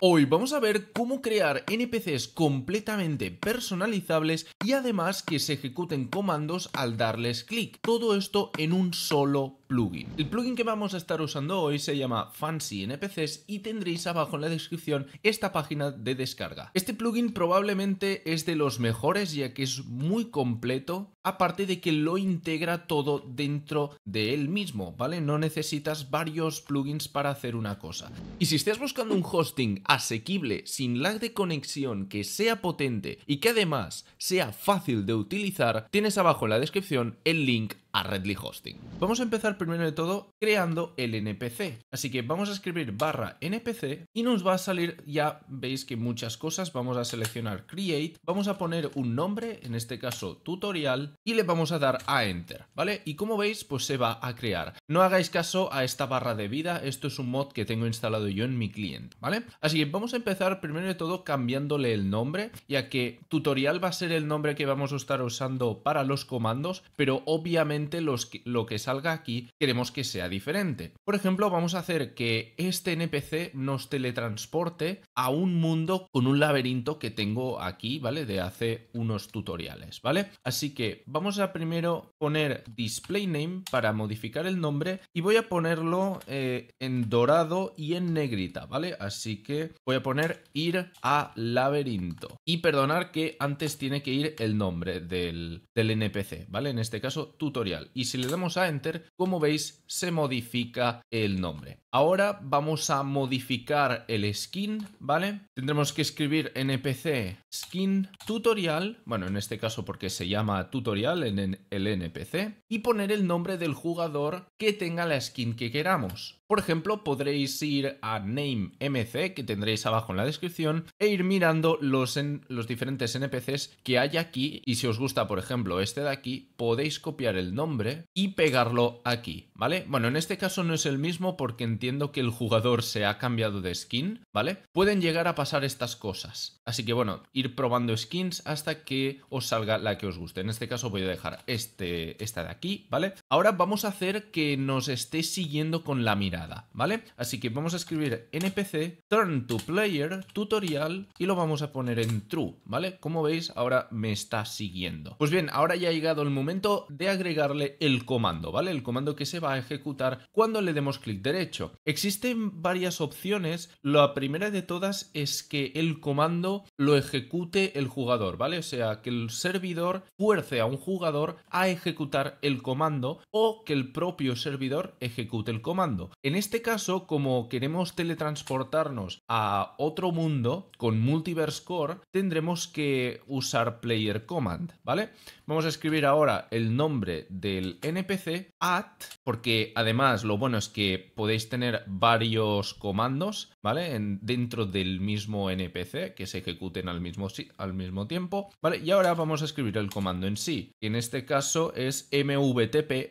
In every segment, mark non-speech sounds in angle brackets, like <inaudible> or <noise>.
Hoy vamos a ver cómo crear NPCs completamente personalizables y además que se ejecuten comandos al darles clic. Todo esto en un solo plugin. El plugin que vamos a estar usando hoy se llama Fancy NPCs y tendréis abajo en la descripción esta página de descarga. Este plugin probablemente es de los mejores ya que es muy completo, aparte de que lo integra todo dentro de él mismo, ¿vale? No necesitas varios plugins para hacer una cosa. Y si estás buscando un hosting asequible, sin lag de conexión, que sea potente y que además sea fácil de utilizar, tienes abajo en la descripción el link a Redly Hosting. Vamos a empezar primero de todo creando el NPC. Así que vamos a escribir barra NPC y nos va a salir, ya veis que muchas cosas, vamos a seleccionar Create, vamos a poner un nombre, en este caso tutorial, y le vamos a dar a Enter, ¿vale? Y como veis, pues se va a crear. No hagáis caso a esta barra de vida, esto es un mod que tengo instalado yo en mi cliente, ¿vale? Así que vamos a empezar primero de todo cambiándole el nombre, ya que tutorial va a ser el nombre que vamos a estar usando para los comandos, pero obviamente lo que salga aquí queremos que sea diferente. Por ejemplo, vamos a hacer que este NPC nos teletransporte a un mundo con un laberinto que tengo aquí, ¿vale? De hace unos tutoriales, ¿vale? Así que vamos a primero poner display name para modificar el nombre y voy a ponerlo eh, en dorado y en negrita, ¿vale? Así que voy a poner ir a laberinto. Y perdonar que antes tiene que ir el nombre del, del NPC, ¿vale? En este caso, tutorial. Y si le damos a Enter, como veis, se modifica el nombre. Ahora vamos a modificar el skin, ¿vale? Tendremos que escribir npc skin tutorial, bueno, en este caso porque se llama tutorial en el npc, y poner el nombre del jugador que tenga la skin que queramos. Por ejemplo, podréis ir a name namemc, que tendréis abajo en la descripción, e ir mirando los, los diferentes NPCs que hay aquí. Y si os gusta, por ejemplo, este de aquí, podéis copiar el nombre y pegarlo aquí, ¿vale? Bueno, en este caso no es el mismo porque entiendo que el jugador se ha cambiado de skin, ¿vale? Pueden llegar a pasar estas cosas. Así que bueno, ir probando skins hasta que os salga la que os guste. En este caso voy a dejar este, esta de aquí, ¿vale? Ahora vamos a hacer que nos esté siguiendo con la mirada, ¿vale? Así que vamos a escribir npc turn to player tutorial y lo vamos a poner en true, ¿vale? Como veis, ahora me está siguiendo. Pues bien, ahora ya ha llegado el momento de agregarle el comando, ¿vale? El comando que se va a ejecutar cuando le demos clic derecho. Existen varias opciones. La primera de todas es que el comando lo ejecute el jugador, ¿vale? O sea, que el servidor fuerce a un jugador a ejecutar el comando o que el propio servidor ejecute el comando. En este caso, como queremos teletransportarnos a otro mundo con multiverse core, tendremos que usar player command, ¿vale? Vamos a escribir ahora el nombre del NPC at porque además lo bueno es que podéis tener varios comandos, ¿vale? dentro del mismo NPC que se ejecuten al mismo, al mismo tiempo, ¿vale? Y ahora vamos a escribir el comando en sí, que en este caso es mvtp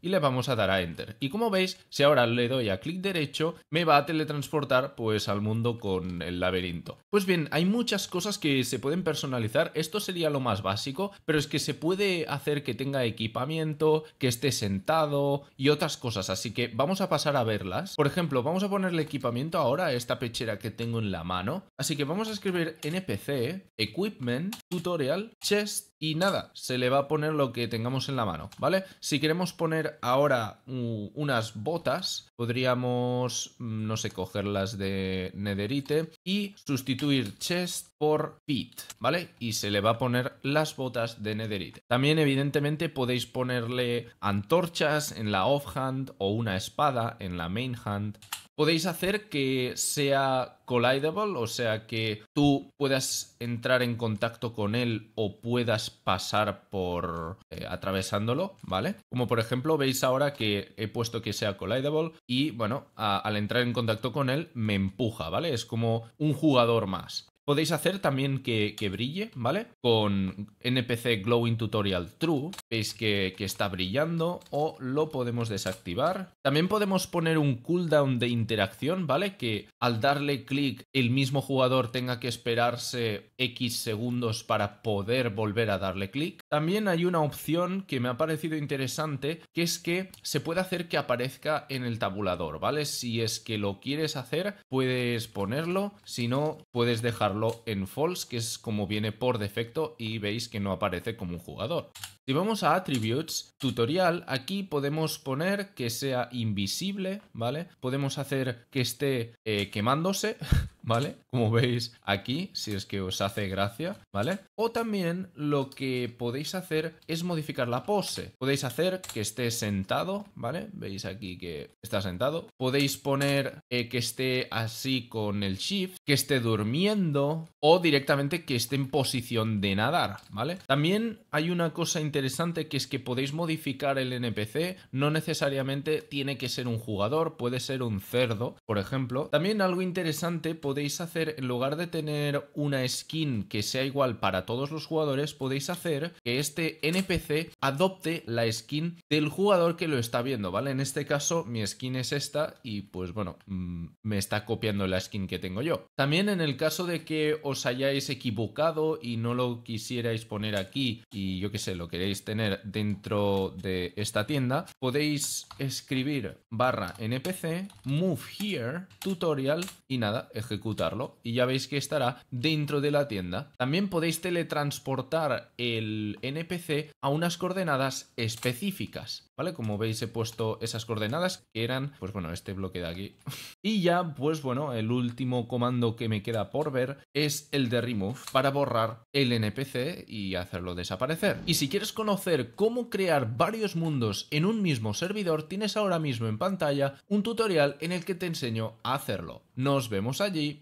y le vamos a dar a Enter. Y como veis, si ahora le doy a clic derecho, me va a teletransportar pues al mundo con el laberinto. Pues bien, hay muchas cosas que se pueden personalizar, esto sería lo más básico, pero es que se puede hacer que tenga equipamiento, que esté sentado y otras cosas, así que vamos a pasar a verlas. Por ejemplo, vamos a ponerle equipamiento ahora a esta pechera que tengo en la mano, así que vamos a escribir npc, equipment, tutorial, chest y nada, se le va a poner lo que tengamos en la mano, ¿vale? Si queremos poner ahora mm, unas botas, podríamos, mm, no sé, cogerlas de Nederite y sustituir chest por pit, ¿vale? Y se le va a poner las botas de Nederite. También, evidentemente, podéis ponerle antorchas en la offhand o una espada en la mainhand podéis hacer que sea collidable, o sea que tú puedas entrar en contacto con él o puedas pasar por eh, atravesándolo, ¿vale? Como por ejemplo veis ahora que he puesto que sea collidable y bueno, al entrar en contacto con él me empuja, ¿vale? Es como un jugador más. Podéis hacer también que, brille, ¿vale? Con NPC Glowing Tutorial True, veis que, que, está brillando o lo podemos desactivar. También podemos poner un cooldown de interacción, ¿vale? Que al darle clic el mismo jugador tenga que esperarse X segundos para poder volver a darle clic. También hay una opción que me ha parecido interesante, que es que se puede hacer que aparezca en el tabulador, ¿vale? Si es que lo quieres hacer, puedes ponerlo, si no, puedes dejarlo en false, que es como viene por defecto y veis que no aparece como un jugador. Si vamos a Attributes, tutorial, aquí podemos poner que sea invisible, ¿vale? Podemos hacer que esté eh, quemándose, <laughs> ¿vale? Como veis aquí, si es que os hace gracia, ¿vale? O también lo que podéis hacer es modificar la pose. Podéis hacer que esté sentado, ¿vale? Veis aquí que está sentado. Podéis poner eh, que esté así con el shift, que esté durmiendo o directamente que esté en posición de nadar, ¿vale? También hay una cosa interesante que es que podéis modificar el NPC. No necesariamente tiene que ser un jugador, puede ser un cerdo, por ejemplo. También algo interesante podéis hacer, en lugar de tener una skin que sea igual para todos los jugadores, podéis hacer este NPC adopte la skin del jugador que lo está viendo, ¿vale? En este caso mi skin es esta y pues bueno, mm, me está copiando la skin que tengo yo. También en el caso de que os hayáis equivocado y no lo quisierais poner aquí y yo que sé, lo queréis tener dentro de esta tienda, podéis escribir barra npc move here tutorial y nada, ejecutarlo y ya veis que estará dentro de la tienda. También podéis teletransportar el NPC a unas coordenadas específicas, ¿vale? Como veis he puesto esas coordenadas que eran, pues bueno, este bloque de aquí. <laughs> y ya, pues bueno, el último comando que me queda por ver es el de remove para borrar el NPC y hacerlo desaparecer. Y si quieres conocer cómo crear varios mundos en un mismo servidor, tienes ahora mismo en pantalla un tutorial en el que te enseño a hacerlo. Nos vemos allí.